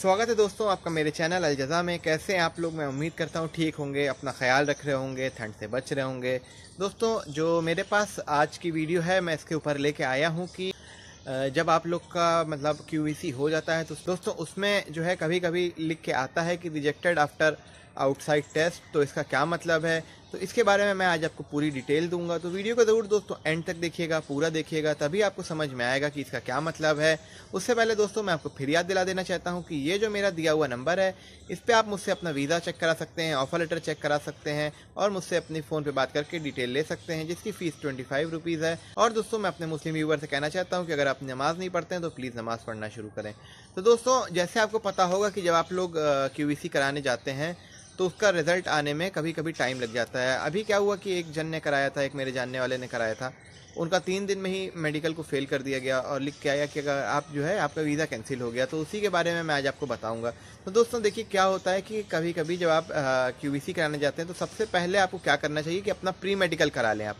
स्वागत है दोस्तों आपका मेरे चैनल अलज़ा में कैसे आप लोग मैं उम्मीद करता हूँ ठीक होंगे अपना ख्याल रख रहे होंगे ठंड से बच रहे होंगे दोस्तों जो मेरे पास आज की वीडियो है मैं इसके ऊपर लेके आया हूँ कि जब आप लोग का मतलब क्यू हो जाता है तो दोस्तों उसमें जो है कभी कभी लिख के आता है कि रिजेक्टेड आफ्टर आउटसाइड टेस्ट तो इसका क्या मतलब है तो इसके बारे में मैं आज आपको पूरी डिटेल दूंगा तो वीडियो को ज़रूर दोस्तों एंड तक देखिएगा पूरा देखिएगा तभी आपको समझ में आएगा कि इसका क्या मतलब है उससे पहले दोस्तों मैं आपको फिर याद दिला देना चाहता हूँ कि ये जो मेरा दिया हुआ नंबर है इस पर आप मुझसे अपना वीज़ा चेक करा सकते हैं ऑफर लेटर चेक करा सकते हैं और मुझसे अपनी फ़ोन पर बात करके डिटेल ले सकते हैं जिसकी फ़ीस ट्वेंटी है और दोस्तों मैं अपने मुस्लिम व्यूवर से कहना चाहता हूँ कि अगर आप नमाज़ नहीं पढ़ते हैं तो प्लीज़ नमाज़ पढ़ना शुरू करें तो दोस्तों जैसे आपको पता होगा कि जब आप लोग क्यू कराने जाते हैं तो उसका रिज़ल्ट आने में कभी कभी टाइम लग जाता है अभी क्या हुआ कि एक जन ने कराया था एक मेरे जानने वाले ने कराया था उनका तीन दिन में ही मेडिकल को फेल कर दिया गया और लिख के आया कि अगर आप जो है आपका वीज़ा कैंसिल हो गया तो उसी के बारे में मैं आज आपको बताऊंगा तो दोस्तों देखिए क्या होता है कि कभी कभी जब आप क्यू कराने जाते हैं तो सबसे पहले आपको क्या करना चाहिए कि अपना प्री मेडिकल करा लें आप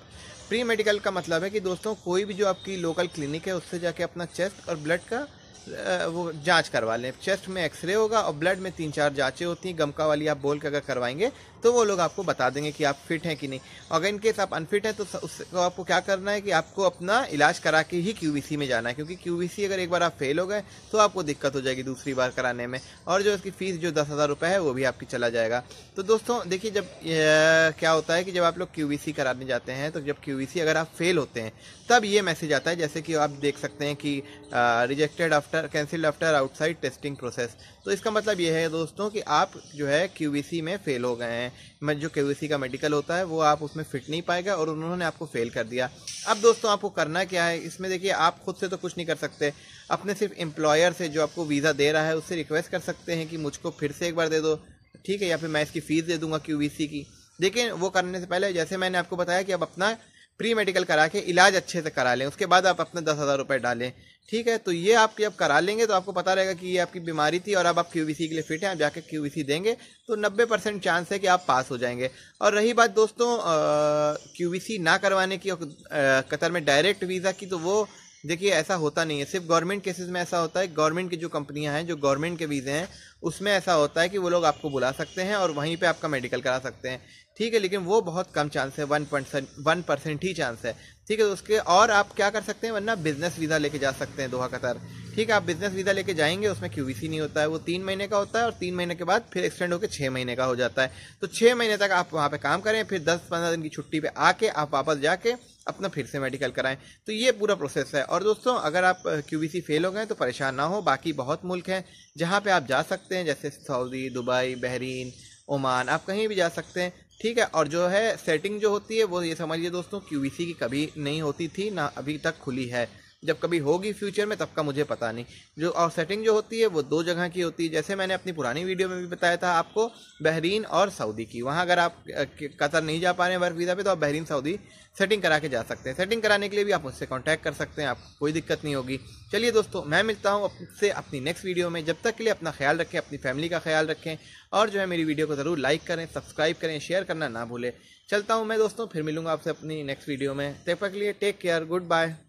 प्री मेडिकल का मतलब है कि दोस्तों कोई भी जो आपकी लोकल क्लिनिक है उससे जाके अपना चेस्ट और ब्लड का वो जांच करवा लें चेस्ट में एक्सरे होगा और ब्लड में तीन चार जांचें होती हैं गमका वाली आप बोल के अगर करवाएंगे तो वो लोग आपको बता देंगे कि आप फिट हैं कि नहीं अगर इनकेस आप अनफिट हैं तो उसको तो आपको क्या करना है कि आपको अपना इलाज करा के ही क्यू में जाना है क्योंकि क्यू अगर एक बार आप फेल हो गए तो आपको दिक्कत हो जाएगी दूसरी बार कराने में और जो इसकी फ़ीस जो दस हज़ार रुपये है वो भी आपकी चला जाएगा तो दोस्तों देखिए जब क्या होता है कि जब आप लोग क्यू कराने जाते हैं तो जब क्यू अगर आप फेल होते हैं तब ये मैसेज आता है जैसे कि आप देख सकते हैं कि rejected of after cancelled after outside testing process तो इसका मतलब ये है दोस्तों कि आप जो है क्यू में फ़ेल हो गए हैं जो क्यू का मेडिकल होता है वो आप उसमें फिट नहीं पाएगा और उन्होंने आपको फ़ेल कर दिया अब दोस्तों आपको करना क्या है इसमें देखिए आप खुद से तो कुछ नहीं कर सकते अपने सिर्फ एम्प्लॉयर से जो आपको वीज़ा दे रहा है उससे रिक्वेस्ट कर सकते हैं कि मुझको फिर से एक बार दे दो ठीक है या फिर मैं इसकी फ़ीस दे दूंगा क्यू की लेकिन वो करने से पहले जैसे मैंने आपको बताया कि अब अपना प्री मेडिकल करा के इलाज अच्छे से करा लें उसके बाद आप अपने दस हज़ार रुपये डालें ठीक है तो ये आपकी जब करा लेंगे तो आपको पता रहेगा कि ये आपकी बीमारी थी और अब आप क्यू के लिए फिट हैं आप जाके क्यू देंगे तो नब्बे परसेंट चांस है कि आप पास हो जाएंगे और रही बात दोस्तों क्यू ना करवाने की कतर में डायरेक्ट वीज़ा की तो वो देखिए ऐसा होता नहीं है सिर्फ गवर्नमेंट केसेस में ऐसा होता है गवर्नमेंट की जो कंपनियां हैं जो गवर्नमेंट के वीज़े हैं उसमें ऐसा होता है कि वो लोग आपको बुला सकते हैं और वहीं पे आपका मेडिकल करा सकते हैं ठीक है लेकिन वो बहुत कम चांस है वन परसेंट वन परसेंट ही चांस है ठीक है तो उसके और आप क्या कर सकते हैं वरना बिजनेस वीज़ा लेके जा सकते हैं दोहा कतर ठीक है आप बिजनेस वीज़ा लेके जाएंगे उसमें क्यू नहीं होता है वो तीन महीने का होता है और तीन महीने के बाद फिर एक्सटेंड होकर छः महीने का हो जाता है तो छः महीने तक आप वहाँ पे काम करें फिर दस पंद्रह दिन की छुट्टी पे आके आप वापस जाके अपना फिर से मेडिकल कराएं तो ये पूरा प्रोसेस है और दोस्तों अगर आप क्यू फेल हो गए तो परेशान ना हो बाकी बहुत मुल्क हैं जहाँ पर आप जा सकते हैं जैसे सऊदी दुबई बहरीन ओमान आप कहीं भी जा सकते हैं ठीक है और जो है सेटिंग जो होती है वो ये समझिए दोस्तों क्यू की कभी नहीं होती थी ना अभी तक खुली है जब कभी होगी फ्यूचर में तब का मुझे पता नहीं जो और सेटिंग जो होती है वो दो जगह की होती है जैसे मैंने अपनी पुरानी वीडियो में भी बताया था आपको बहरीन और सऊदी की वहाँ अगर आप कतर नहीं जा पा रहे हैं वर्क वीज़ा पे तो आप बहरीन सऊदी सेटिंग करा के जा सकते हैं सेटिंग कराने के लिए भी आप मुझसे कॉन्टैक्ट कर सकते हैं आपको कोई दिक्कत नहीं होगी चलिए दोस्तों मैं मिलता हूँ आपसे अपनी नेक्स्ट वीडियो में जब तक के लिए अपना ख्याल रखें अपनी फैमिली का ख्याल रखें और जो है मेरी वीडियो को ज़रूर लाइक करें सब्सक्राइब करें शेयर करना ना भूलें चलता हूँ मैं दोस्तों फिर मिलूंगा आपसे अपनी नेक्स्ट वीडियो में तब तक के लिए टेक केयर गुड बाय